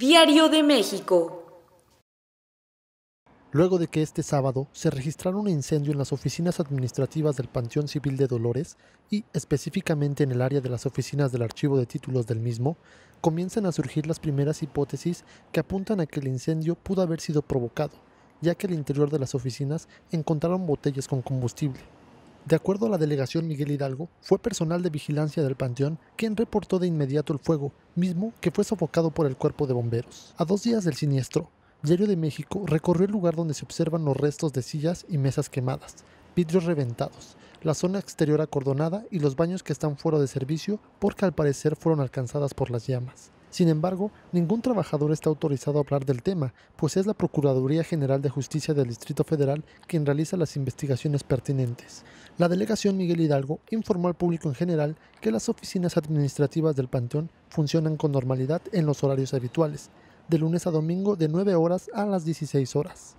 Diario de México. Luego de que este sábado se registrara un incendio en las oficinas administrativas del Panteón Civil de Dolores y específicamente en el área de las oficinas del archivo de títulos del mismo, comienzan a surgir las primeras hipótesis que apuntan a que el incendio pudo haber sido provocado, ya que al interior de las oficinas encontraron botellas con combustible. De acuerdo a la delegación Miguel Hidalgo, fue personal de vigilancia del panteón quien reportó de inmediato el fuego, mismo que fue sofocado por el cuerpo de bomberos. A dos días del siniestro, Diario de México recorrió el lugar donde se observan los restos de sillas y mesas quemadas, vidrios reventados, la zona exterior acordonada y los baños que están fuera de servicio porque al parecer fueron alcanzadas por las llamas. Sin embargo, ningún trabajador está autorizado a hablar del tema, pues es la Procuraduría General de Justicia del Distrito Federal quien realiza las investigaciones pertinentes. La delegación Miguel Hidalgo informó al público en general que las oficinas administrativas del Panteón funcionan con normalidad en los horarios habituales, de lunes a domingo de 9 horas a las 16 horas.